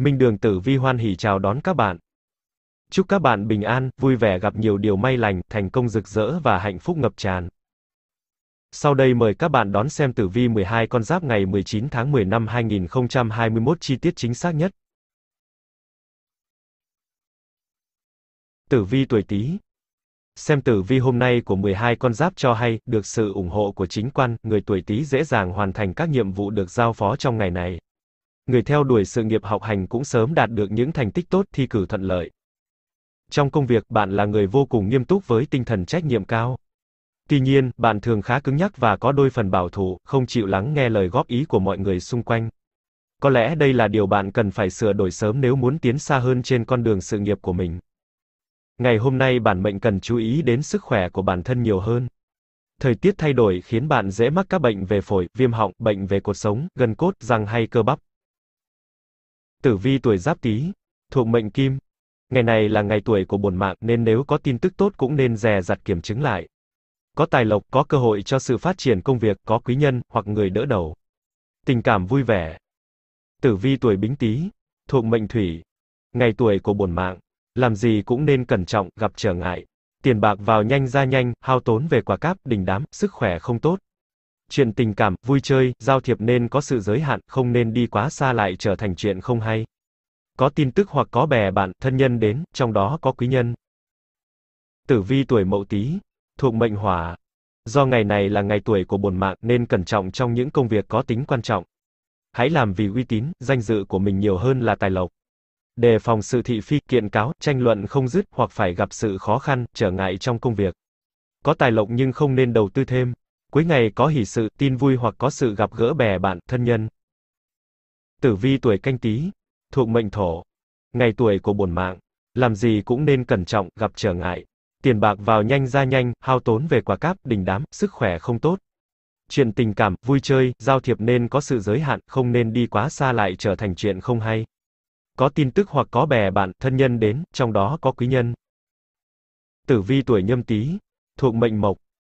Minh Đường Tử Vi hoan hỉ chào đón các bạn. Chúc các bạn bình an, vui vẻ gặp nhiều điều may lành, thành công rực rỡ và hạnh phúc ngập tràn. Sau đây mời các bạn đón xem tử vi 12 con giáp ngày 19 tháng 10 năm 2021 chi tiết chính xác nhất. Tử vi tuổi Tý. Xem tử vi hôm nay của 12 con giáp cho hay, được sự ủng hộ của chính quan, người tuổi Tý dễ dàng hoàn thành các nhiệm vụ được giao phó trong ngày này người theo đuổi sự nghiệp học hành cũng sớm đạt được những thành tích tốt, thi cử thuận lợi. Trong công việc, bạn là người vô cùng nghiêm túc với tinh thần trách nhiệm cao. Tuy nhiên, bạn thường khá cứng nhắc và có đôi phần bảo thủ, không chịu lắng nghe lời góp ý của mọi người xung quanh. Có lẽ đây là điều bạn cần phải sửa đổi sớm nếu muốn tiến xa hơn trên con đường sự nghiệp của mình. Ngày hôm nay bản mệnh cần chú ý đến sức khỏe của bản thân nhiều hơn. Thời tiết thay đổi khiến bạn dễ mắc các bệnh về phổi, viêm họng, bệnh về cột sống, gân cốt, răng hay cơ bắp. Tử vi tuổi Giáp Tý, thuộc mệnh Kim. Ngày này là ngày tuổi của bổn mạng nên nếu có tin tức tốt cũng nên dè dặt kiểm chứng lại. Có tài lộc, có cơ hội cho sự phát triển công việc, có quý nhân hoặc người đỡ đầu. Tình cảm vui vẻ. Tử vi tuổi Bính Tý, thuộc mệnh Thủy. Ngày tuổi của bổn mạng, làm gì cũng nên cẩn trọng, gặp trở ngại. Tiền bạc vào nhanh ra nhanh, hao tốn về quả cáp, đình đám, sức khỏe không tốt chuyện tình cảm, vui chơi, giao thiệp nên có sự giới hạn, không nên đi quá xa lại trở thành chuyện không hay. Có tin tức hoặc có bè bạn, thân nhân đến, trong đó có quý nhân. Tử vi tuổi Mậu Tý, thuộc mệnh Hỏa. Do ngày này là ngày tuổi của bổn mạng nên cẩn trọng trong những công việc có tính quan trọng. Hãy làm vì uy tín, danh dự của mình nhiều hơn là tài lộc. Đề phòng sự thị phi, kiện cáo, tranh luận không dứt hoặc phải gặp sự khó khăn, trở ngại trong công việc. Có tài lộc nhưng không nên đầu tư thêm. Cuối ngày có hỷ sự, tin vui hoặc có sự gặp gỡ bè bạn, thân nhân. Tử vi tuổi canh tí, thuộc mệnh thổ. Ngày tuổi của bổn mạng, làm gì cũng nên cẩn trọng, gặp trở ngại. Tiền bạc vào nhanh ra nhanh, hao tốn về quả cáp, đình đám, sức khỏe không tốt. Chuyện tình cảm, vui chơi, giao thiệp nên có sự giới hạn, không nên đi quá xa lại trở thành chuyện không hay. Có tin tức hoặc có bè bạn, thân nhân đến, trong đó có quý nhân. Tử vi tuổi nhâm tý, thuộc mệnh mộc.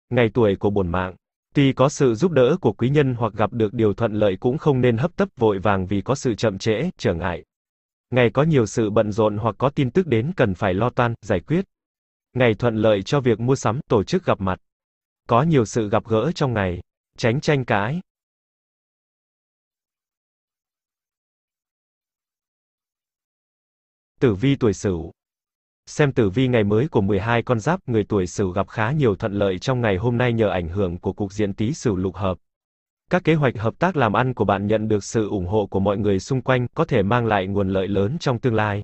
Ngày tuổi của bổn mạng, Tuy có sự giúp đỡ của quý nhân hoặc gặp được điều thuận lợi cũng không nên hấp tấp vội vàng vì có sự chậm trễ, trở ngại. Ngày có nhiều sự bận rộn hoặc có tin tức đến cần phải lo toan, giải quyết. Ngày thuận lợi cho việc mua sắm, tổ chức gặp mặt. Có nhiều sự gặp gỡ trong ngày, tránh tranh cãi. Tử vi tuổi Sửu Xem tử vi ngày mới của 12 con giáp, người tuổi Sửu gặp khá nhiều thuận lợi trong ngày hôm nay nhờ ảnh hưởng của cục diện Tý Sửu lục hợp. Các kế hoạch hợp tác làm ăn của bạn nhận được sự ủng hộ của mọi người xung quanh, có thể mang lại nguồn lợi lớn trong tương lai.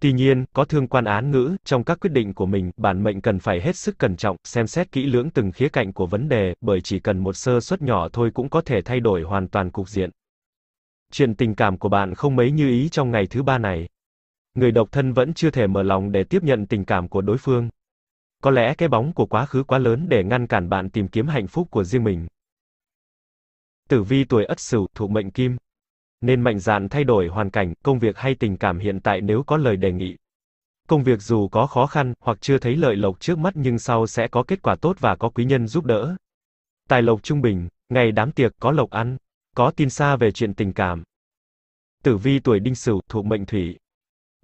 Tuy nhiên, có thương quan án ngữ, trong các quyết định của mình, bản mệnh cần phải hết sức cẩn trọng, xem xét kỹ lưỡng từng khía cạnh của vấn đề, bởi chỉ cần một sơ suất nhỏ thôi cũng có thể thay đổi hoàn toàn cục diện. Chuyện tình cảm của bạn không mấy như ý trong ngày thứ ba này người độc thân vẫn chưa thể mở lòng để tiếp nhận tình cảm của đối phương. Có lẽ cái bóng của quá khứ quá lớn để ngăn cản bạn tìm kiếm hạnh phúc của riêng mình. Tử vi tuổi Ất Sửu, thuộc mệnh Kim, nên mạnh dạn thay đổi hoàn cảnh, công việc hay tình cảm hiện tại nếu có lời đề nghị. Công việc dù có khó khăn hoặc chưa thấy lợi lộc trước mắt nhưng sau sẽ có kết quả tốt và có quý nhân giúp đỡ. Tài lộc trung bình, ngày đám tiệc có lộc ăn, có tin xa về chuyện tình cảm. Tử vi tuổi Đinh Sửu, thuộc mệnh Thủy,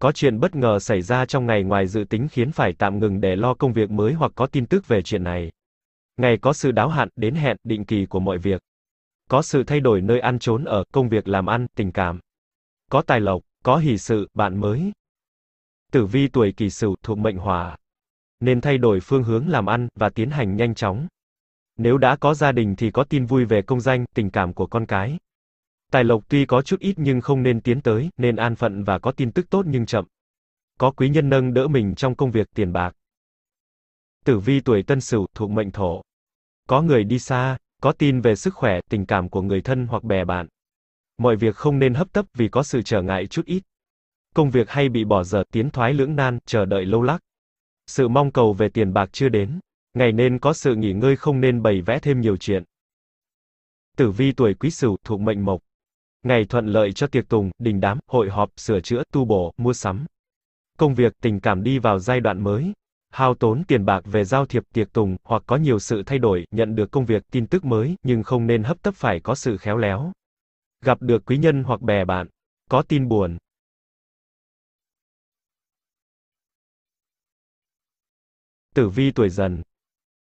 có chuyện bất ngờ xảy ra trong ngày ngoài dự tính khiến phải tạm ngừng để lo công việc mới hoặc có tin tức về chuyện này. Ngày có sự đáo hạn, đến hẹn, định kỳ của mọi việc. Có sự thay đổi nơi ăn trốn ở, công việc làm ăn, tình cảm. Có tài lộc, có hỷ sự, bạn mới. Tử vi tuổi kỷ sửu thuộc mệnh hỏa. Nên thay đổi phương hướng làm ăn, và tiến hành nhanh chóng. Nếu đã có gia đình thì có tin vui về công danh, tình cảm của con cái. Tài lộc tuy có chút ít nhưng không nên tiến tới, nên an phận và có tin tức tốt nhưng chậm. Có quý nhân nâng đỡ mình trong công việc tiền bạc. Tử vi tuổi tân sửu, thuộc mệnh thổ. Có người đi xa, có tin về sức khỏe, tình cảm của người thân hoặc bè bạn. Mọi việc không nên hấp tấp vì có sự trở ngại chút ít. Công việc hay bị bỏ dở, tiến thoái lưỡng nan, chờ đợi lâu lắc. Sự mong cầu về tiền bạc chưa đến. Ngày nên có sự nghỉ ngơi không nên bày vẽ thêm nhiều chuyện. Tử vi tuổi quý sửu, thuộc mệnh mộc. Ngày thuận lợi cho tiệc tùng, đình đám, hội họp, sửa chữa, tu bổ, mua sắm. Công việc, tình cảm đi vào giai đoạn mới. Hao tốn tiền bạc về giao thiệp tiệc tùng, hoặc có nhiều sự thay đổi, nhận được công việc, tin tức mới, nhưng không nên hấp tấp phải có sự khéo léo. Gặp được quý nhân hoặc bè bạn. Có tin buồn, Tử vi tuổi dần,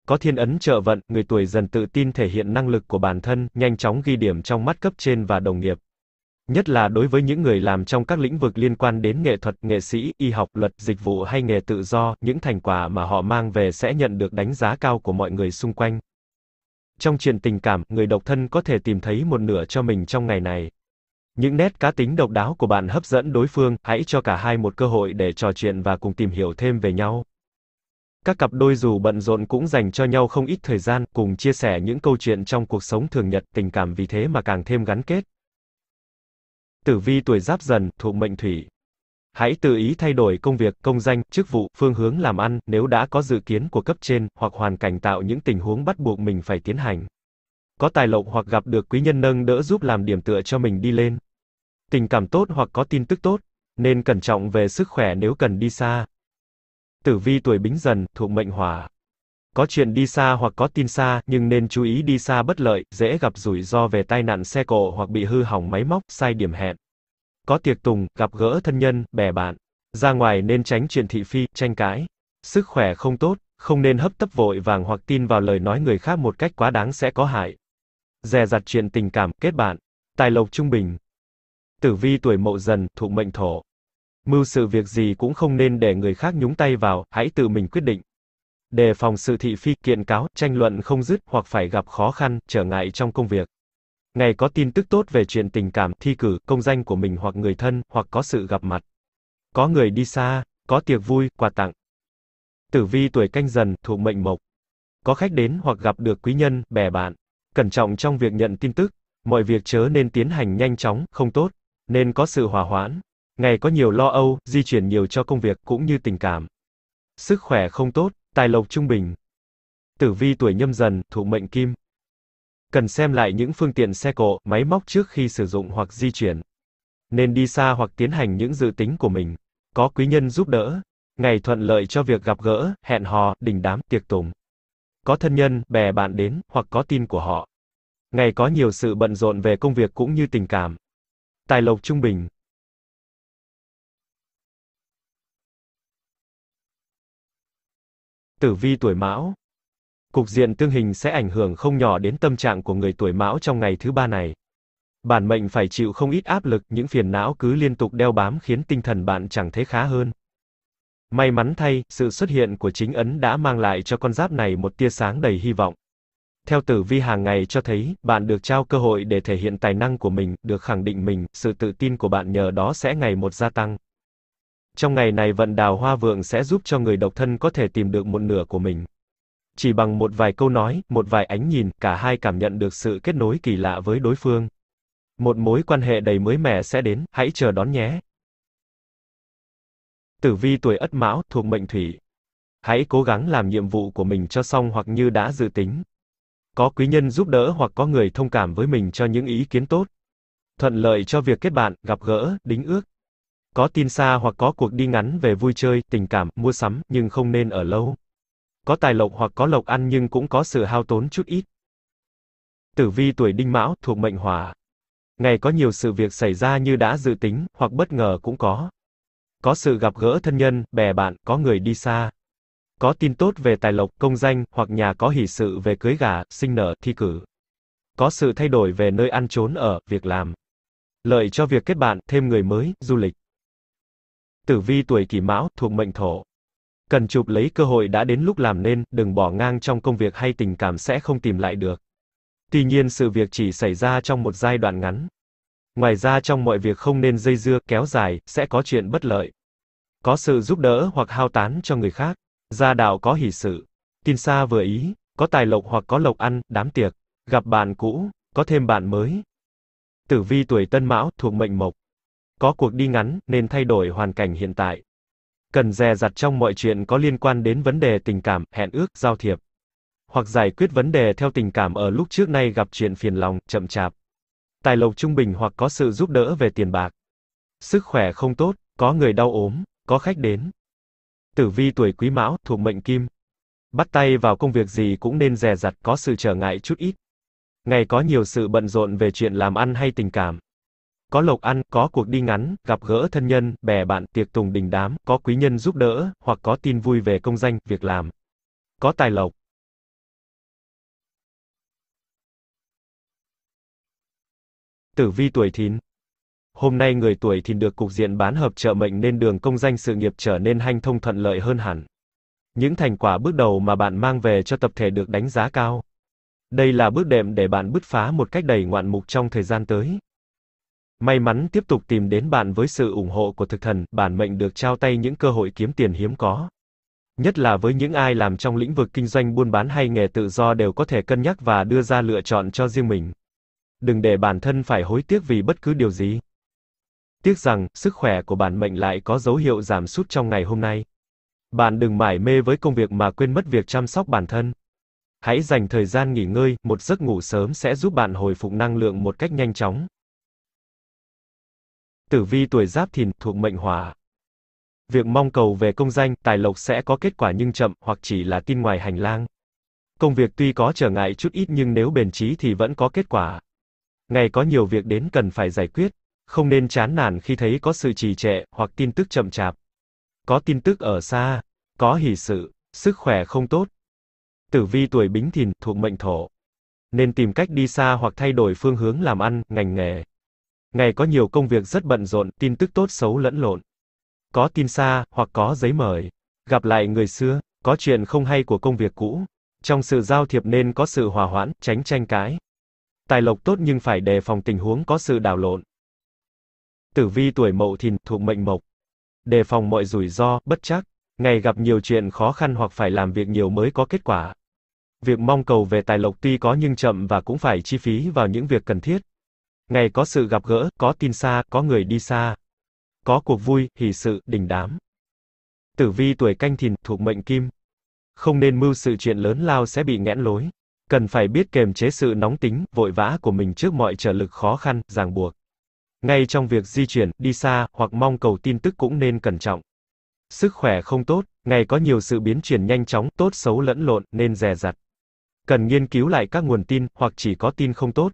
có thiên ấn trợ vận, người tuổi dần tự tin thể hiện năng lực của bản thân, nhanh chóng ghi điểm trong mắt cấp trên và đồng nghiệp. Nhất là đối với những người làm trong các lĩnh vực liên quan đến nghệ thuật, nghệ sĩ, y học, luật, dịch vụ hay nghề tự do, những thành quả mà họ mang về sẽ nhận được đánh giá cao của mọi người xung quanh. Trong chuyện tình cảm, người độc thân có thể tìm thấy một nửa cho mình trong ngày này. Những nét cá tính độc đáo của bạn hấp dẫn đối phương, hãy cho cả hai một cơ hội để trò chuyện và cùng tìm hiểu thêm về nhau. Các cặp đôi dù bận rộn cũng dành cho nhau không ít thời gian, cùng chia sẻ những câu chuyện trong cuộc sống thường nhật, tình cảm vì thế mà càng thêm gắn kết. Tử vi tuổi giáp dần, thuộc mệnh thủy. Hãy tự ý thay đổi công việc, công danh, chức vụ, phương hướng làm ăn, nếu đã có dự kiến của cấp trên, hoặc hoàn cảnh tạo những tình huống bắt buộc mình phải tiến hành. Có tài lộc hoặc gặp được quý nhân nâng đỡ giúp làm điểm tựa cho mình đi lên. Tình cảm tốt hoặc có tin tức tốt, nên cẩn trọng về sức khỏe nếu cần đi xa, Tử vi tuổi Bính Dần, thuộc mệnh Hỏa. Có chuyện đi xa hoặc có tin xa, nhưng nên chú ý đi xa bất lợi, dễ gặp rủi ro về tai nạn xe cộ hoặc bị hư hỏng máy móc, sai điểm hẹn. Có tiệc tùng, gặp gỡ thân nhân, bè bạn. Ra ngoài nên tránh chuyện thị phi, tranh cãi. Sức khỏe không tốt, không nên hấp tấp vội vàng hoặc tin vào lời nói người khác một cách quá đáng sẽ có hại. Dè dặt chuyện tình cảm, kết bạn. Tài lộc trung bình. Tử vi tuổi Mậu Dần, thuộc mệnh Thổ. Mưu sự việc gì cũng không nên để người khác nhúng tay vào, hãy tự mình quyết định. Đề phòng sự thị phi, kiện cáo, tranh luận không dứt hoặc phải gặp khó khăn, trở ngại trong công việc. Ngày có tin tức tốt về chuyện tình cảm, thi cử, công danh của mình hoặc người thân, hoặc có sự gặp mặt. Có người đi xa, có tiệc vui, quà tặng. Tử vi tuổi canh dần, thuộc mệnh mộc. Có khách đến hoặc gặp được quý nhân, bè bạn. Cẩn trọng trong việc nhận tin tức, mọi việc chớ nên tiến hành nhanh chóng, không tốt, nên có sự hòa hoãn. Ngày có nhiều lo âu, di chuyển nhiều cho công việc cũng như tình cảm. Sức khỏe không tốt, tài lộc trung bình. Tử vi tuổi nhâm dần, thụ mệnh kim. Cần xem lại những phương tiện xe cộ, máy móc trước khi sử dụng hoặc di chuyển. Nên đi xa hoặc tiến hành những dự tính của mình. Có quý nhân giúp đỡ. Ngày thuận lợi cho việc gặp gỡ, hẹn hò, đình đám, tiệc tùng. Có thân nhân, bè bạn đến, hoặc có tin của họ. Ngày có nhiều sự bận rộn về công việc cũng như tình cảm. Tài lộc trung bình. Tử vi tuổi Mão. Cục diện tương hình sẽ ảnh hưởng không nhỏ đến tâm trạng của người tuổi Mão trong ngày thứ ba này. Bản mệnh phải chịu không ít áp lực, những phiền não cứ liên tục đeo bám khiến tinh thần bạn chẳng thấy khá hơn. May mắn thay, sự xuất hiện của chính ấn đã mang lại cho con giáp này một tia sáng đầy hy vọng. Theo tử vi hàng ngày cho thấy, bạn được trao cơ hội để thể hiện tài năng của mình, được khẳng định mình, sự tự tin của bạn nhờ đó sẽ ngày một gia tăng. Trong ngày này vận đào hoa vượng sẽ giúp cho người độc thân có thể tìm được một nửa của mình. Chỉ bằng một vài câu nói, một vài ánh nhìn, cả hai cảm nhận được sự kết nối kỳ lạ với đối phương. Một mối quan hệ đầy mới mẻ sẽ đến, hãy chờ đón nhé. Tử vi tuổi Ất Mão thuộc mệnh Thủy. Hãy cố gắng làm nhiệm vụ của mình cho xong hoặc như đã dự tính. Có quý nhân giúp đỡ hoặc có người thông cảm với mình cho những ý kiến tốt. Thuận lợi cho việc kết bạn, gặp gỡ, đính ước. Có tin xa hoặc có cuộc đi ngắn về vui chơi, tình cảm, mua sắm, nhưng không nên ở lâu. Có tài lộc hoặc có lộc ăn nhưng cũng có sự hao tốn chút ít. Tử vi tuổi đinh mão, thuộc mệnh hỏa. Ngày có nhiều sự việc xảy ra như đã dự tính, hoặc bất ngờ cũng có. Có sự gặp gỡ thân nhân, bè bạn, có người đi xa. Có tin tốt về tài lộc, công danh, hoặc nhà có hỷ sự về cưới gả, sinh nở, thi cử. Có sự thay đổi về nơi ăn trốn ở, việc làm. Lợi cho việc kết bạn, thêm người mới, du lịch. Tử vi tuổi kỷ mão, thuộc mệnh thổ. Cần chụp lấy cơ hội đã đến lúc làm nên, đừng bỏ ngang trong công việc hay tình cảm sẽ không tìm lại được. Tuy nhiên sự việc chỉ xảy ra trong một giai đoạn ngắn. Ngoài ra trong mọi việc không nên dây dưa, kéo dài, sẽ có chuyện bất lợi. Có sự giúp đỡ hoặc hao tán cho người khác. Gia đạo có hỷ sự. Tin xa vừa ý, có tài lộc hoặc có lộc ăn, đám tiệc. Gặp bạn cũ, có thêm bạn mới. Tử vi tuổi tân mão, thuộc mệnh mộc. Có cuộc đi ngắn, nên thay đổi hoàn cảnh hiện tại. Cần dè dặt trong mọi chuyện có liên quan đến vấn đề tình cảm, hẹn ước, giao thiệp. Hoặc giải quyết vấn đề theo tình cảm ở lúc trước nay gặp chuyện phiền lòng, chậm chạp. Tài lộc trung bình hoặc có sự giúp đỡ về tiền bạc. Sức khỏe không tốt, có người đau ốm, có khách đến. Tử vi tuổi quý mão, thuộc mệnh kim. Bắt tay vào công việc gì cũng nên dè dặt, có sự trở ngại chút ít. Ngày có nhiều sự bận rộn về chuyện làm ăn hay tình cảm có lộc ăn, có cuộc đi ngắn, gặp gỡ thân nhân, bè bạn, tiệc tùng đình đám, có quý nhân giúp đỡ, hoặc có tin vui về công danh, việc làm. Có tài lộc. Tử vi tuổi thìn Hôm nay người tuổi thìn được cục diện bán hợp trợ mệnh nên đường công danh sự nghiệp trở nên hanh thông thuận lợi hơn hẳn. Những thành quả bước đầu mà bạn mang về cho tập thể được đánh giá cao. Đây là bước đệm để bạn bứt phá một cách đầy ngoạn mục trong thời gian tới. May mắn tiếp tục tìm đến bạn với sự ủng hộ của thực thần, bản mệnh được trao tay những cơ hội kiếm tiền hiếm có. Nhất là với những ai làm trong lĩnh vực kinh doanh buôn bán hay nghề tự do đều có thể cân nhắc và đưa ra lựa chọn cho riêng mình. Đừng để bản thân phải hối tiếc vì bất cứ điều gì. Tiếc rằng, sức khỏe của bản mệnh lại có dấu hiệu giảm sút trong ngày hôm nay. Bạn đừng mải mê với công việc mà quên mất việc chăm sóc bản thân. Hãy dành thời gian nghỉ ngơi, một giấc ngủ sớm sẽ giúp bạn hồi phục năng lượng một cách nhanh chóng. Tử vi tuổi Giáp Thìn thuộc mệnh Hỏa. Việc mong cầu về công danh, tài lộc sẽ có kết quả nhưng chậm hoặc chỉ là tin ngoài hành lang. Công việc tuy có trở ngại chút ít nhưng nếu bền chí thì vẫn có kết quả. Ngày có nhiều việc đến cần phải giải quyết, không nên chán nản khi thấy có sự trì trệ hoặc tin tức chậm chạp. Có tin tức ở xa, có hỷ sự, sức khỏe không tốt. Tử vi tuổi Bính Thìn thuộc mệnh Thổ, nên tìm cách đi xa hoặc thay đổi phương hướng làm ăn, ngành nghề. Ngày có nhiều công việc rất bận rộn, tin tức tốt xấu lẫn lộn. Có tin xa, hoặc có giấy mời. Gặp lại người xưa, có chuyện không hay của công việc cũ. Trong sự giao thiệp nên có sự hòa hoãn, tránh tranh cãi. Tài lộc tốt nhưng phải đề phòng tình huống có sự đảo lộn. Tử vi tuổi mậu thìn, thuộc mệnh mộc. Đề phòng mọi rủi ro, bất chắc. Ngày gặp nhiều chuyện khó khăn hoặc phải làm việc nhiều mới có kết quả. Việc mong cầu về tài lộc tuy có nhưng chậm và cũng phải chi phí vào những việc cần thiết. Ngày có sự gặp gỡ, có tin xa, có người đi xa. Có cuộc vui, hỷ sự, đình đám. Tử vi tuổi canh thìn, thuộc mệnh kim. Không nên mưu sự chuyện lớn lao sẽ bị nghẽn lối. Cần phải biết kềm chế sự nóng tính, vội vã của mình trước mọi trở lực khó khăn, ràng buộc. Ngay trong việc di chuyển, đi xa, hoặc mong cầu tin tức cũng nên cẩn trọng. Sức khỏe không tốt, ngày có nhiều sự biến chuyển nhanh chóng, tốt xấu lẫn lộn, nên dè dặt. Cần nghiên cứu lại các nguồn tin, hoặc chỉ có tin không tốt,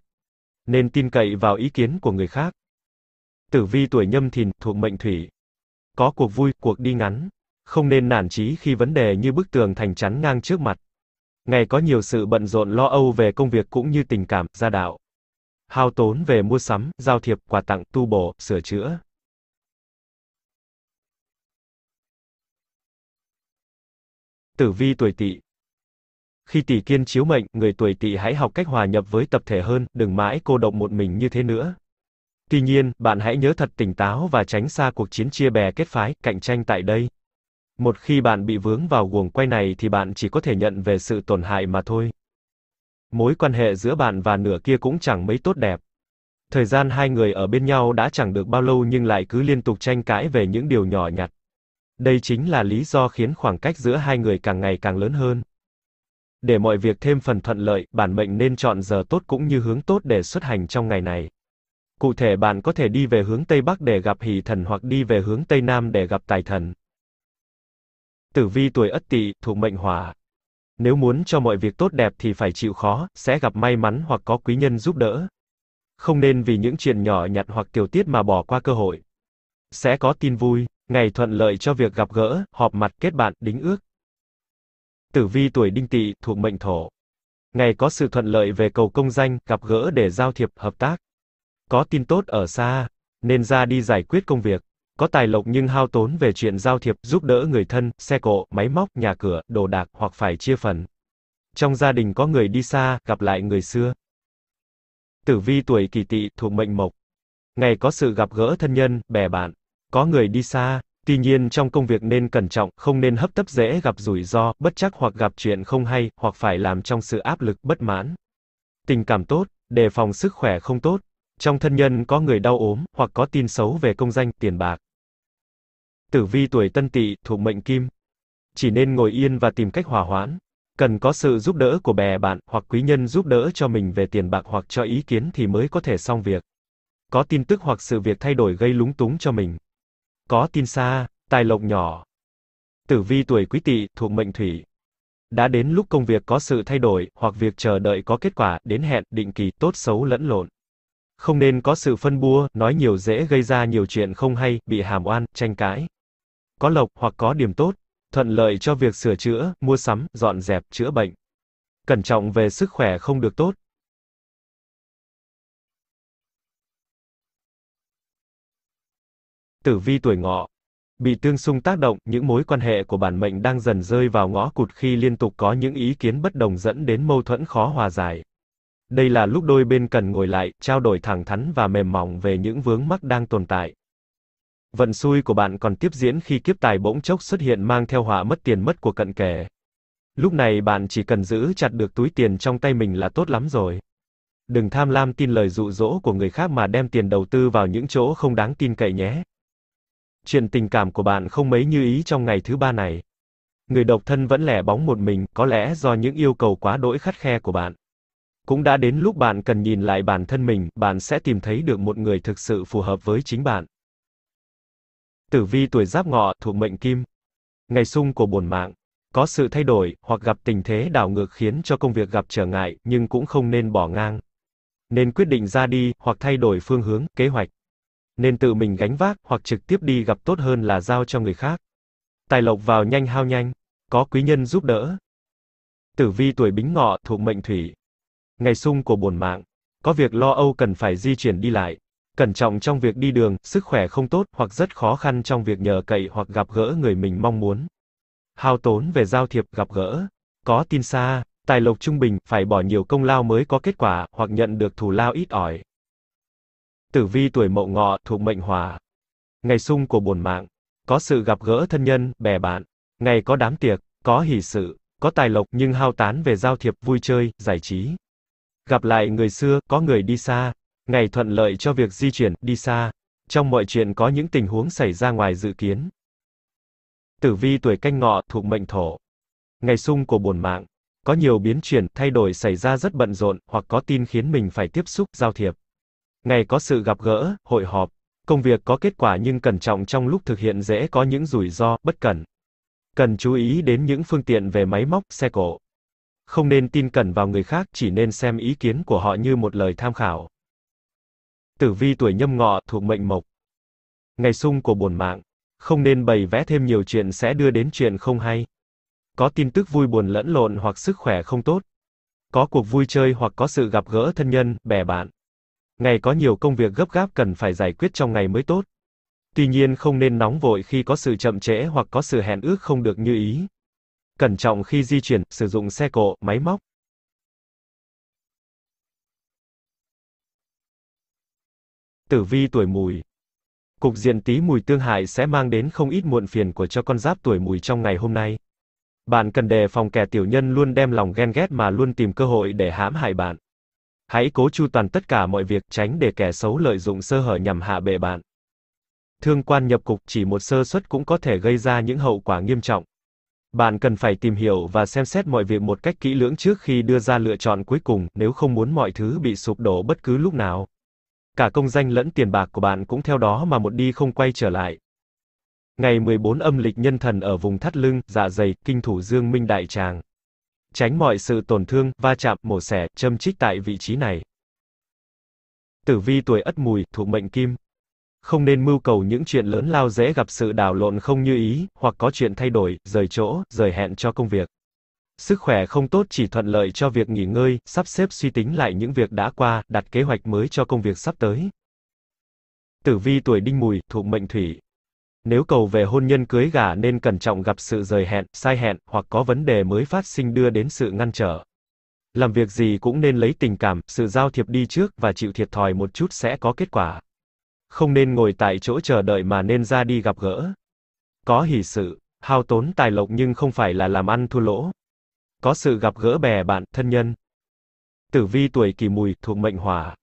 nên tin cậy vào ý kiến của người khác. Tử vi tuổi nhâm thìn, thuộc mệnh thủy. Có cuộc vui, cuộc đi ngắn. Không nên nản chí khi vấn đề như bức tường thành chắn ngang trước mặt. Ngày có nhiều sự bận rộn lo âu về công việc cũng như tình cảm, gia đạo. Hao tốn về mua sắm, giao thiệp, quà tặng, tu bổ, sửa chữa. Tử vi tuổi tỵ, khi tỷ kiên chiếu mệnh, người tuổi tỵ hãy học cách hòa nhập với tập thể hơn, đừng mãi cô độc một mình như thế nữa. Tuy nhiên, bạn hãy nhớ thật tỉnh táo và tránh xa cuộc chiến chia bè kết phái, cạnh tranh tại đây. Một khi bạn bị vướng vào guồng quay này thì bạn chỉ có thể nhận về sự tổn hại mà thôi. Mối quan hệ giữa bạn và nửa kia cũng chẳng mấy tốt đẹp. Thời gian hai người ở bên nhau đã chẳng được bao lâu nhưng lại cứ liên tục tranh cãi về những điều nhỏ nhặt. Đây chính là lý do khiến khoảng cách giữa hai người càng ngày càng lớn hơn. Để mọi việc thêm phần thuận lợi, bản mệnh nên chọn giờ tốt cũng như hướng tốt để xuất hành trong ngày này. Cụ thể bạn có thể đi về hướng Tây Bắc để gặp hỷ thần hoặc đi về hướng Tây Nam để gặp tài thần. Tử vi tuổi Ất Tỵ, thuộc mệnh Hỏa. Nếu muốn cho mọi việc tốt đẹp thì phải chịu khó, sẽ gặp may mắn hoặc có quý nhân giúp đỡ. Không nên vì những chuyện nhỏ nhặt hoặc tiểu tiết mà bỏ qua cơ hội. Sẽ có tin vui, ngày thuận lợi cho việc gặp gỡ, họp mặt kết bạn, đính ước. Tử vi tuổi đinh tỵ thuộc mệnh thổ. Ngày có sự thuận lợi về cầu công danh, gặp gỡ để giao thiệp, hợp tác. Có tin tốt ở xa, nên ra đi giải quyết công việc. Có tài lộc nhưng hao tốn về chuyện giao thiệp, giúp đỡ người thân, xe cộ, máy móc, nhà cửa, đồ đạc hoặc phải chia phần. Trong gia đình có người đi xa, gặp lại người xưa. Tử vi tuổi kỷ tỵ thuộc mệnh mộc. Ngày có sự gặp gỡ thân nhân, bè bạn. Có người đi xa, Tuy nhiên trong công việc nên cẩn trọng, không nên hấp tấp dễ gặp rủi ro, bất chắc hoặc gặp chuyện không hay, hoặc phải làm trong sự áp lực, bất mãn. Tình cảm tốt, đề phòng sức khỏe không tốt. Trong thân nhân có người đau ốm, hoặc có tin xấu về công danh, tiền bạc. Tử vi tuổi tân tỵ, thuộc mệnh kim. Chỉ nên ngồi yên và tìm cách hòa hoãn. Cần có sự giúp đỡ của bè bạn, hoặc quý nhân giúp đỡ cho mình về tiền bạc hoặc cho ý kiến thì mới có thể xong việc. Có tin tức hoặc sự việc thay đổi gây lúng túng cho mình có tin xa, tài lộc nhỏ. Tử vi tuổi quý tỵ thuộc mệnh thủy. Đã đến lúc công việc có sự thay đổi, hoặc việc chờ đợi có kết quả, đến hẹn, định kỳ, tốt xấu lẫn lộn. Không nên có sự phân bua, nói nhiều dễ gây ra nhiều chuyện không hay, bị hàm oan, tranh cãi. Có lộc, hoặc có điểm tốt, thuận lợi cho việc sửa chữa, mua sắm, dọn dẹp, chữa bệnh. Cẩn trọng về sức khỏe không được tốt, Tử vi tuổi ngọ. Bị tương xung tác động, những mối quan hệ của bản mệnh đang dần rơi vào ngõ cụt khi liên tục có những ý kiến bất đồng dẫn đến mâu thuẫn khó hòa giải. Đây là lúc đôi bên cần ngồi lại, trao đổi thẳng thắn và mềm mỏng về những vướng mắc đang tồn tại. Vận xui của bạn còn tiếp diễn khi kiếp tài bỗng chốc xuất hiện mang theo họa mất tiền mất của cận kề. Lúc này bạn chỉ cần giữ chặt được túi tiền trong tay mình là tốt lắm rồi. Đừng tham lam tin lời dụ dỗ của người khác mà đem tiền đầu tư vào những chỗ không đáng tin cậy nhé chuyện tình cảm của bạn không mấy như ý trong ngày thứ ba này. Người độc thân vẫn lẻ bóng một mình, có lẽ do những yêu cầu quá đỗi khắt khe của bạn. Cũng đã đến lúc bạn cần nhìn lại bản thân mình, bạn sẽ tìm thấy được một người thực sự phù hợp với chính bạn. Tử vi tuổi Giáp Ngọ, thuộc mệnh Kim. Ngày xung của bổn mạng có sự thay đổi hoặc gặp tình thế đảo ngược khiến cho công việc gặp trở ngại, nhưng cũng không nên bỏ ngang. Nên quyết định ra đi hoặc thay đổi phương hướng, kế hoạch nên tự mình gánh vác hoặc trực tiếp đi gặp tốt hơn là giao cho người khác. Tài lộc vào nhanh hao nhanh, có quý nhân giúp đỡ. Tử vi tuổi Bính Ngọ thuộc mệnh thủy. Ngày sung của bổn mạng, có việc lo âu cần phải di chuyển đi lại, cẩn trọng trong việc đi đường, sức khỏe không tốt hoặc rất khó khăn trong việc nhờ cậy hoặc gặp gỡ người mình mong muốn. Hao tốn về giao thiệp gặp gỡ, có tin xa, tài lộc trung bình, phải bỏ nhiều công lao mới có kết quả, hoặc nhận được thù lao ít ỏi. Tử vi tuổi mậu ngọ thuộc mệnh hỏa. Ngày sung của bổn mạng. Có sự gặp gỡ thân nhân, bè bạn. Ngày có đám tiệc, có hỷ sự, có tài lộc nhưng hao tán về giao thiệp, vui chơi, giải trí. Gặp lại người xưa, có người đi xa. Ngày thuận lợi cho việc di chuyển, đi xa. Trong mọi chuyện có những tình huống xảy ra ngoài dự kiến. Tử vi tuổi canh ngọ thuộc mệnh thổ. Ngày sung của bổn mạng. Có nhiều biến chuyển, thay đổi xảy ra rất bận rộn, hoặc có tin khiến mình phải tiếp xúc, giao thiệp. Ngày có sự gặp gỡ, hội họp, công việc có kết quả nhưng cẩn trọng trong lúc thực hiện dễ có những rủi ro, bất cẩn. Cần chú ý đến những phương tiện về máy móc, xe cộ. Không nên tin cẩn vào người khác, chỉ nên xem ý kiến của họ như một lời tham khảo. Tử vi tuổi nhâm ngọ thuộc mệnh mộc. Ngày sung của bổn mạng. Không nên bày vẽ thêm nhiều chuyện sẽ đưa đến chuyện không hay. Có tin tức vui buồn lẫn lộn hoặc sức khỏe không tốt. Có cuộc vui chơi hoặc có sự gặp gỡ thân nhân, bè bạn ngày có nhiều công việc gấp gáp cần phải giải quyết trong ngày mới tốt. Tuy nhiên không nên nóng vội khi có sự chậm trễ hoặc có sự hẹn ước không được như ý. Cẩn trọng khi di chuyển, sử dụng xe cộ, máy móc. Tử vi tuổi mùi Cục diện tí mùi tương hại sẽ mang đến không ít muộn phiền của cho con giáp tuổi mùi trong ngày hôm nay. Bạn cần đề phòng kẻ tiểu nhân luôn đem lòng ghen ghét mà luôn tìm cơ hội để hãm hại bạn. Hãy cố chu toàn tất cả mọi việc, tránh để kẻ xấu lợi dụng sơ hở nhằm hạ bệ bạn. Thương quan nhập cục chỉ một sơ suất cũng có thể gây ra những hậu quả nghiêm trọng. Bạn cần phải tìm hiểu và xem xét mọi việc một cách kỹ lưỡng trước khi đưa ra lựa chọn cuối cùng, nếu không muốn mọi thứ bị sụp đổ bất cứ lúc nào. Cả công danh lẫn tiền bạc của bạn cũng theo đó mà một đi không quay trở lại. Ngày 14 âm lịch nhân thần ở vùng thắt lưng, dạ dày, kinh thủ dương minh đại tràng tránh mọi sự tổn thương, va chạm, mổ xẻ, châm chích tại vị trí này. Tử vi tuổi Ất Mùi, thuộc mệnh Kim. Không nên mưu cầu những chuyện lớn lao dễ gặp sự đảo lộn không như ý, hoặc có chuyện thay đổi, rời chỗ, rời hẹn cho công việc. Sức khỏe không tốt chỉ thuận lợi cho việc nghỉ ngơi, sắp xếp suy tính lại những việc đã qua, đặt kế hoạch mới cho công việc sắp tới. Tử vi tuổi Đinh Mùi, thuộc mệnh Thủy. Nếu cầu về hôn nhân cưới gả nên cẩn trọng gặp sự rời hẹn, sai hẹn, hoặc có vấn đề mới phát sinh đưa đến sự ngăn trở. Làm việc gì cũng nên lấy tình cảm, sự giao thiệp đi trước và chịu thiệt thòi một chút sẽ có kết quả. Không nên ngồi tại chỗ chờ đợi mà nên ra đi gặp gỡ. Có hỷ sự, hao tốn tài lộc nhưng không phải là làm ăn thua lỗ. Có sự gặp gỡ bè bạn, thân nhân. Tử vi tuổi kỷ mùi thuộc mệnh hỏa.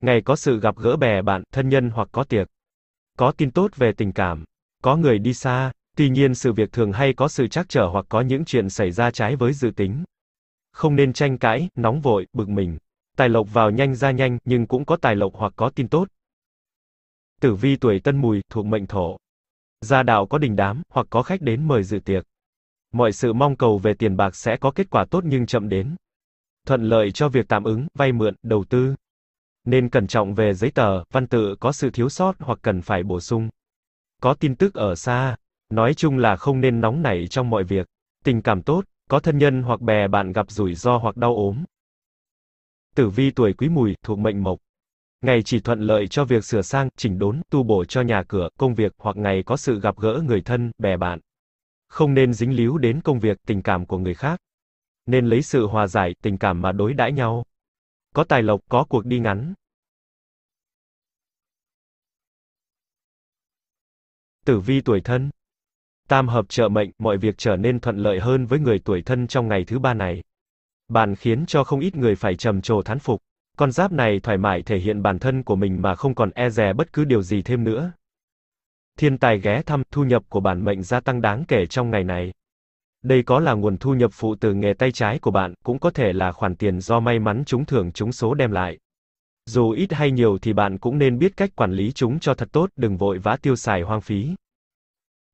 Ngày có sự gặp gỡ bè bạn, thân nhân hoặc có tiệc. Có tin tốt về tình cảm có người đi xa, tuy nhiên sự việc thường hay có sự trắc trở hoặc có những chuyện xảy ra trái với dự tính. Không nên tranh cãi, nóng vội, bực mình. Tài lộc vào nhanh ra nhanh, nhưng cũng có tài lộc hoặc có tin tốt. Tử vi tuổi tân mùi, thuộc mệnh thổ. Gia đạo có đình đám, hoặc có khách đến mời dự tiệc. Mọi sự mong cầu về tiền bạc sẽ có kết quả tốt nhưng chậm đến. Thuận lợi cho việc tạm ứng, vay mượn, đầu tư. Nên cẩn trọng về giấy tờ, văn tự có sự thiếu sót hoặc cần phải bổ sung có tin tức ở xa, nói chung là không nên nóng nảy trong mọi việc. Tình cảm tốt, có thân nhân hoặc bè bạn gặp rủi ro hoặc đau ốm. Tử vi tuổi Quý Mùi thuộc mệnh Mộc. Ngày chỉ thuận lợi cho việc sửa sang, chỉnh đốn, tu bổ cho nhà cửa, công việc hoặc ngày có sự gặp gỡ người thân, bè bạn. Không nên dính líu đến công việc, tình cảm của người khác. Nên lấy sự hòa giải, tình cảm mà đối đãi nhau. Có tài lộc, có cuộc đi ngắn, Tử vi tuổi thân. Tam hợp trợ mệnh, mọi việc trở nên thuận lợi hơn với người tuổi thân trong ngày thứ ba này. Bạn khiến cho không ít người phải trầm trồ thán phục. Con giáp này thoải mái thể hiện bản thân của mình mà không còn e dè bất cứ điều gì thêm nữa. Thiên tài ghé thăm, thu nhập của bản mệnh gia tăng đáng kể trong ngày này. Đây có là nguồn thu nhập phụ từ nghề tay trái của bạn, cũng có thể là khoản tiền do may mắn trúng thưởng trúng số đem lại. Dù ít hay nhiều thì bạn cũng nên biết cách quản lý chúng cho thật tốt, đừng vội vã tiêu xài hoang phí.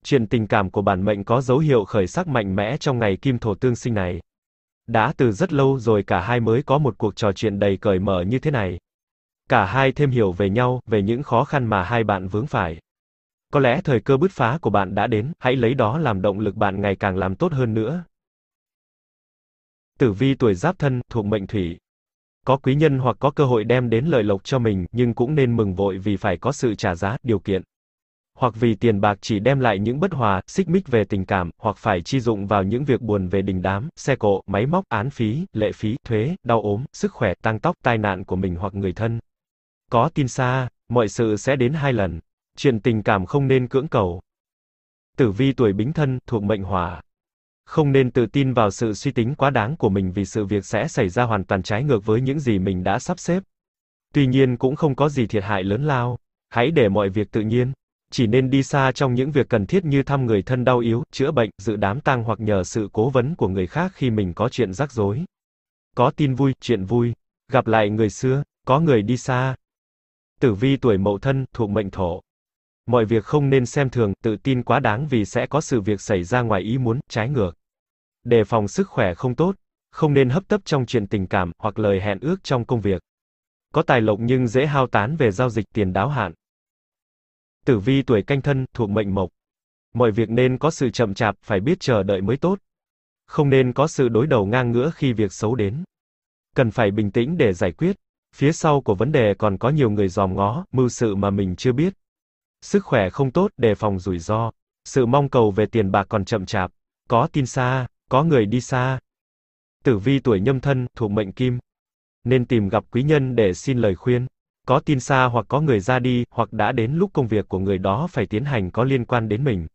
Chuyện tình cảm của bản mệnh có dấu hiệu khởi sắc mạnh mẽ trong ngày kim thổ tương sinh này. Đã từ rất lâu rồi cả hai mới có một cuộc trò chuyện đầy cởi mở như thế này. Cả hai thêm hiểu về nhau, về những khó khăn mà hai bạn vướng phải. Có lẽ thời cơ bứt phá của bạn đã đến, hãy lấy đó làm động lực bạn ngày càng làm tốt hơn nữa. Tử vi tuổi Giáp Thân, thuộc mệnh Thủy, có quý nhân hoặc có cơ hội đem đến lợi lộc cho mình, nhưng cũng nên mừng vội vì phải có sự trả giá, điều kiện. Hoặc vì tiền bạc chỉ đem lại những bất hòa, xích mích về tình cảm, hoặc phải chi dụng vào những việc buồn về đình đám, xe cộ, máy móc, án phí, lệ phí, thuế, đau ốm, sức khỏe, tăng tóc, tai nạn của mình hoặc người thân. Có tin xa, mọi sự sẽ đến hai lần. Chuyện tình cảm không nên cưỡng cầu. Tử vi tuổi bính thân, thuộc mệnh hỏa, không nên tự tin vào sự suy tính quá đáng của mình vì sự việc sẽ xảy ra hoàn toàn trái ngược với những gì mình đã sắp xếp. Tuy nhiên cũng không có gì thiệt hại lớn lao. Hãy để mọi việc tự nhiên. Chỉ nên đi xa trong những việc cần thiết như thăm người thân đau yếu, chữa bệnh, dự đám tang hoặc nhờ sự cố vấn của người khác khi mình có chuyện rắc rối. Có tin vui, chuyện vui. Gặp lại người xưa, có người đi xa. Tử vi tuổi mậu thân, thuộc mệnh thổ. Mọi việc không nên xem thường, tự tin quá đáng vì sẽ có sự việc xảy ra ngoài ý muốn, trái ngược đề phòng sức khỏe không tốt, không nên hấp tấp trong chuyện tình cảm hoặc lời hẹn ước trong công việc. Có tài lộc nhưng dễ hao tán về giao dịch tiền đáo hạn. Tử vi tuổi canh thân thuộc mệnh mộc. Mọi việc nên có sự chậm chạp, phải biết chờ đợi mới tốt. Không nên có sự đối đầu ngang ngửa khi việc xấu đến. Cần phải bình tĩnh để giải quyết. Phía sau của vấn đề còn có nhiều người giòm ngó, mưu sự mà mình chưa biết. Sức khỏe không tốt, đề phòng rủi ro. Sự mong cầu về tiền bạc còn chậm chạp. Có tin xa. Có người đi xa. Tử vi tuổi nhâm thân, thuộc mệnh kim. Nên tìm gặp quý nhân để xin lời khuyên. Có tin xa hoặc có người ra đi, hoặc đã đến lúc công việc của người đó phải tiến hành có liên quan đến mình.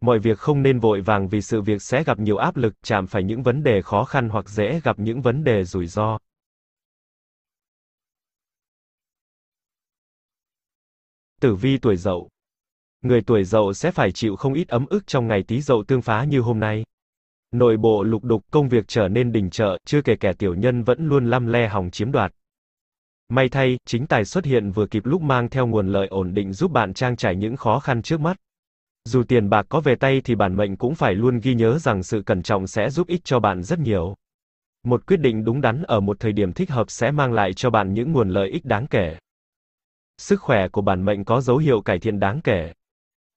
Mọi việc không nên vội vàng vì sự việc sẽ gặp nhiều áp lực, chạm phải những vấn đề khó khăn hoặc dễ gặp những vấn đề rủi ro. Tử vi tuổi dậu. Người tuổi dậu sẽ phải chịu không ít ấm ức trong ngày tí dậu tương phá như hôm nay. Nội bộ lục đục công việc trở nên đình trệ, chưa kể kẻ tiểu nhân vẫn luôn lăm le hòng chiếm đoạt. May thay, chính tài xuất hiện vừa kịp lúc mang theo nguồn lợi ổn định giúp bạn trang trải những khó khăn trước mắt. Dù tiền bạc có về tay thì bản mệnh cũng phải luôn ghi nhớ rằng sự cẩn trọng sẽ giúp ích cho bạn rất nhiều. Một quyết định đúng đắn ở một thời điểm thích hợp sẽ mang lại cho bạn những nguồn lợi ích đáng kể. Sức khỏe của bản mệnh có dấu hiệu cải thiện đáng kể.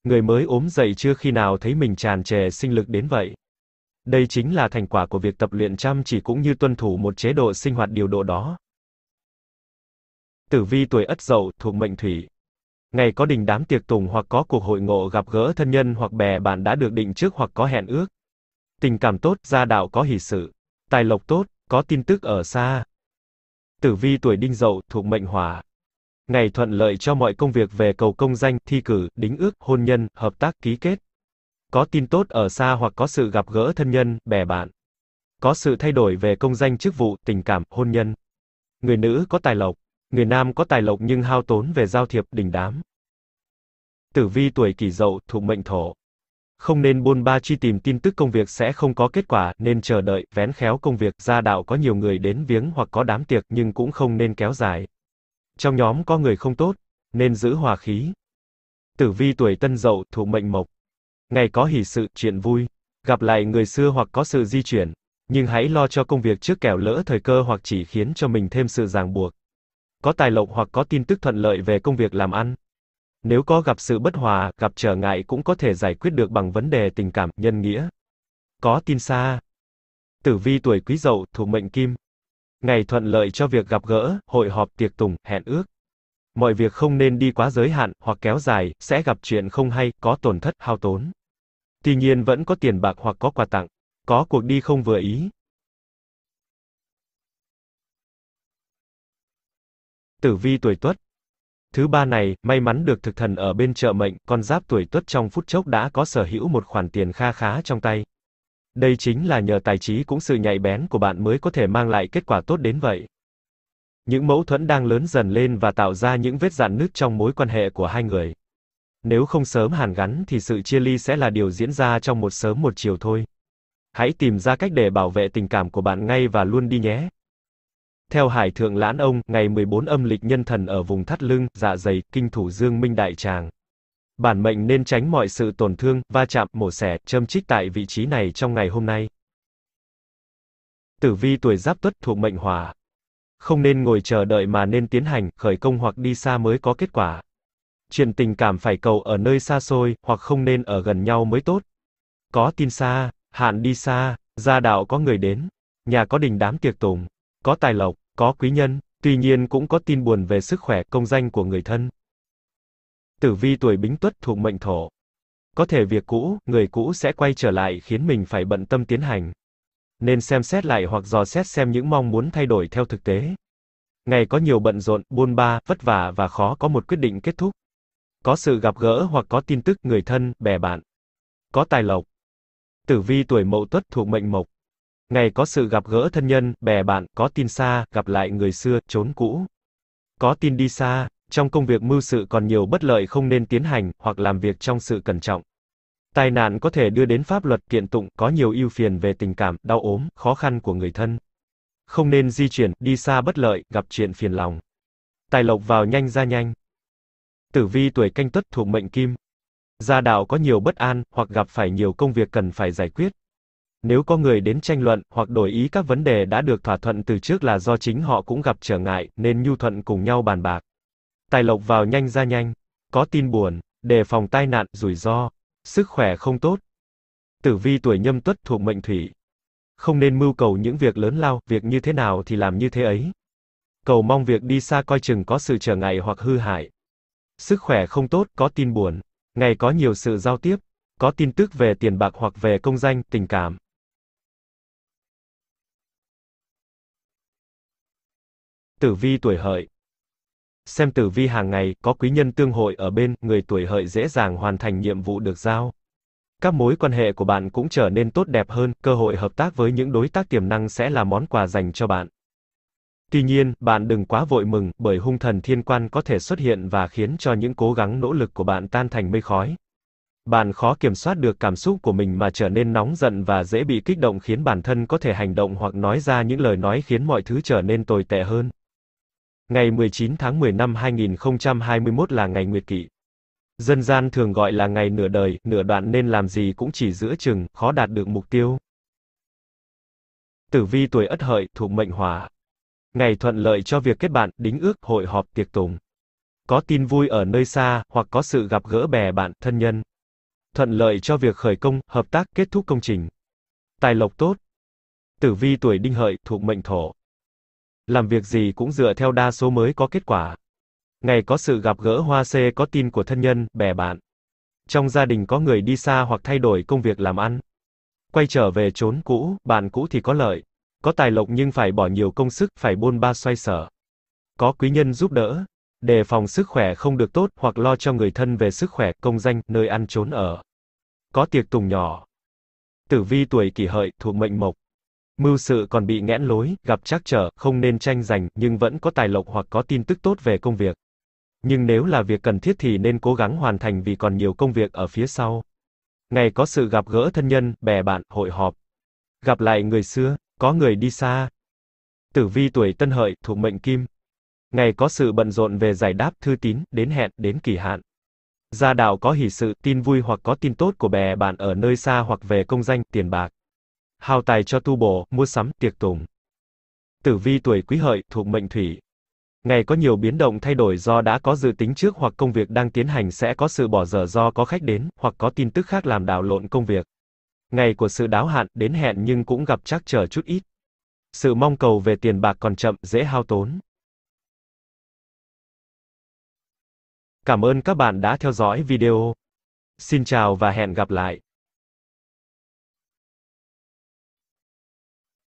Người mới ốm dậy chưa khi nào thấy mình tràn trề sinh lực đến vậy. Đây chính là thành quả của việc tập luyện chăm chỉ cũng như tuân thủ một chế độ sinh hoạt điều độ đó. Tử vi tuổi Ất Dậu thuộc mệnh Thủy. Ngày có đình đám tiệc tùng hoặc có cuộc hội ngộ gặp gỡ thân nhân hoặc bè bạn đã được định trước hoặc có hẹn ước. Tình cảm tốt, gia đạo có hỷ sự, tài lộc tốt, có tin tức ở xa. Tử vi tuổi Đinh Dậu thuộc mệnh Hỏa. Ngày thuận lợi cho mọi công việc về cầu công danh, thi cử, đính ước, hôn nhân, hợp tác ký kết có tin tốt ở xa hoặc có sự gặp gỡ thân nhân, bè bạn. Có sự thay đổi về công danh chức vụ, tình cảm, hôn nhân. Người nữ có tài lộc, người nam có tài lộc nhưng hao tốn về giao thiệp, đình đám. Tử vi tuổi kỷ dậu, thuộc mệnh thổ. Không nên buôn ba truy tìm tin tức công việc sẽ không có kết quả, nên chờ đợi, vén khéo công việc, gia đạo có nhiều người đến viếng hoặc có đám tiệc nhưng cũng không nên kéo dài. Trong nhóm có người không tốt, nên giữ hòa khí. Tử vi tuổi tân dậu, thuộc mệnh mộc. Ngày có hỷ sự, chuyện vui, gặp lại người xưa hoặc có sự di chuyển, nhưng hãy lo cho công việc trước kẻo lỡ thời cơ hoặc chỉ khiến cho mình thêm sự ràng buộc. Có tài lộc hoặc có tin tức thuận lợi về công việc làm ăn. Nếu có gặp sự bất hòa, gặp trở ngại cũng có thể giải quyết được bằng vấn đề tình cảm, nhân nghĩa. Có tin xa. Tử vi tuổi Quý Dậu, thủ mệnh Kim. Ngày thuận lợi cho việc gặp gỡ, hội họp, tiệc tùng, hẹn ước. Mọi việc không nên đi quá giới hạn, hoặc kéo dài, sẽ gặp chuyện không hay, có tổn thất, hao tốn. Tuy nhiên vẫn có tiền bạc hoặc có quà tặng. Có cuộc đi không vừa ý. Tử vi tuổi tuất. Thứ ba này, may mắn được thực thần ở bên trợ mệnh, con giáp tuổi tuất trong phút chốc đã có sở hữu một khoản tiền kha khá trong tay. Đây chính là nhờ tài trí cũng sự nhạy bén của bạn mới có thể mang lại kết quả tốt đến vậy. Những mâu thuẫn đang lớn dần lên và tạo ra những vết rạn nứt trong mối quan hệ của hai người. Nếu không sớm hàn gắn thì sự chia ly sẽ là điều diễn ra trong một sớm một chiều thôi. Hãy tìm ra cách để bảo vệ tình cảm của bạn ngay và luôn đi nhé. Theo Hải Thượng Lãn Ông, ngày 14 âm lịch nhân thần ở vùng thắt lưng, dạ dày, kinh thủ dương minh đại tràng. Bản mệnh nên tránh mọi sự tổn thương, va chạm, mổ xẻ, châm chích tại vị trí này trong ngày hôm nay. Tử vi tuổi giáp tuất thuộc mệnh hỏa, không nên ngồi chờ đợi mà nên tiến hành, khởi công hoặc đi xa mới có kết quả. Chuyện tình cảm phải cầu ở nơi xa xôi, hoặc không nên ở gần nhau mới tốt. Có tin xa, hạn đi xa, gia đạo có người đến, nhà có đình đám tiệc tùng, có tài lộc, có quý nhân, tuy nhiên cũng có tin buồn về sức khỏe, công danh của người thân. Tử vi tuổi bính tuất thuộc mệnh thổ. Có thể việc cũ, người cũ sẽ quay trở lại khiến mình phải bận tâm tiến hành nên xem xét lại hoặc dò xét xem những mong muốn thay đổi theo thực tế. Ngày có nhiều bận rộn, buôn ba, vất vả và khó có một quyết định kết thúc. Có sự gặp gỡ hoặc có tin tức người thân, bè bạn. Có tài lộc. Tử vi tuổi Mậu Tuất thuộc mệnh Mộc. Ngày có sự gặp gỡ thân nhân, bè bạn, có tin xa, gặp lại người xưa, trốn cũ. Có tin đi xa, trong công việc mưu sự còn nhiều bất lợi không nên tiến hành hoặc làm việc trong sự cẩn trọng. Tai nạn có thể đưa đến pháp luật kiện tụng, có nhiều ưu phiền về tình cảm, đau ốm, khó khăn của người thân. Không nên di chuyển, đi xa bất lợi, gặp chuyện phiền lòng. Tài lộc vào nhanh ra nhanh. Tử vi tuổi canh tuất thuộc mệnh kim. Gia đạo có nhiều bất an, hoặc gặp phải nhiều công việc cần phải giải quyết. Nếu có người đến tranh luận, hoặc đổi ý các vấn đề đã được thỏa thuận từ trước là do chính họ cũng gặp trở ngại, nên nhu thuận cùng nhau bàn bạc. Tài lộc vào nhanh ra nhanh. Có tin buồn, đề phòng tai nạn, rủi ro, Sức khỏe không tốt. Tử vi tuổi nhâm tuất thuộc mệnh thủy. Không nên mưu cầu những việc lớn lao, việc như thế nào thì làm như thế ấy. Cầu mong việc đi xa coi chừng có sự trở ngại hoặc hư hại. Sức khỏe không tốt, có tin buồn. Ngày có nhiều sự giao tiếp. Có tin tức về tiền bạc hoặc về công danh, tình cảm. Tử vi tuổi hợi. Xem tử vi hàng ngày, có quý nhân tương hội ở bên, người tuổi hợi dễ dàng hoàn thành nhiệm vụ được giao. Các mối quan hệ của bạn cũng trở nên tốt đẹp hơn, cơ hội hợp tác với những đối tác tiềm năng sẽ là món quà dành cho bạn. Tuy nhiên, bạn đừng quá vội mừng, bởi hung thần thiên quan có thể xuất hiện và khiến cho những cố gắng nỗ lực của bạn tan thành mây khói. Bạn khó kiểm soát được cảm xúc của mình mà trở nên nóng giận và dễ bị kích động khiến bản thân có thể hành động hoặc nói ra những lời nói khiến mọi thứ trở nên tồi tệ hơn. Ngày 19 tháng 10 năm 2021 là ngày Nguyệt Kỵ. Dân gian thường gọi là ngày nửa đời, nửa đoạn nên làm gì cũng chỉ giữa chừng, khó đạt được mục tiêu. Tử vi tuổi Ất Hợi, thuộc mệnh Hỏa. Ngày thuận lợi cho việc kết bạn, đính ước, hội họp, tiệc tùng. Có tin vui ở nơi xa, hoặc có sự gặp gỡ bè bạn, thân nhân. Thuận lợi cho việc khởi công, hợp tác, kết thúc công trình. Tài lộc tốt. Tử vi tuổi Đinh Hợi, thuộc mệnh Thổ làm việc gì cũng dựa theo đa số mới có kết quả. Ngày có sự gặp gỡ hoa xê có tin của thân nhân, bè bạn. Trong gia đình có người đi xa hoặc thay đổi công việc làm ăn. Quay trở về chốn cũ, bạn cũ thì có lợi. Có tài lộc nhưng phải bỏ nhiều công sức, phải buôn ba xoay sở. Có quý nhân giúp đỡ. Đề phòng sức khỏe không được tốt hoặc lo cho người thân về sức khỏe, công danh, nơi ăn trốn ở. Có tiệc tùng nhỏ. Tử vi tuổi kỷ hợi, thuộc mệnh mộc. Mưu sự còn bị nghẽn lối, gặp trắc trở, không nên tranh giành, nhưng vẫn có tài lộc hoặc có tin tức tốt về công việc. Nhưng nếu là việc cần thiết thì nên cố gắng hoàn thành vì còn nhiều công việc ở phía sau. Ngày có sự gặp gỡ thân nhân, bè bạn, hội họp. Gặp lại người xưa, có người đi xa. Tử vi tuổi tân hợi, thuộc mệnh kim. Ngày có sự bận rộn về giải đáp thư tín, đến hẹn, đến kỳ hạn. Gia đạo có hỷ sự, tin vui hoặc có tin tốt của bè bạn ở nơi xa hoặc về công danh, tiền bạc hao tài cho tu bổ, mua sắm, tiệc tùng. Tử vi tuổi quý hợi, thuộc mệnh thủy. Ngày có nhiều biến động thay đổi do đã có dự tính trước hoặc công việc đang tiến hành sẽ có sự bỏ dở do có khách đến, hoặc có tin tức khác làm đảo lộn công việc. Ngày của sự đáo hạn, đến hẹn nhưng cũng gặp trắc trở chút ít. Sự mong cầu về tiền bạc còn chậm, dễ hao tốn. Cảm ơn các bạn đã theo dõi video. Xin chào và hẹn gặp lại.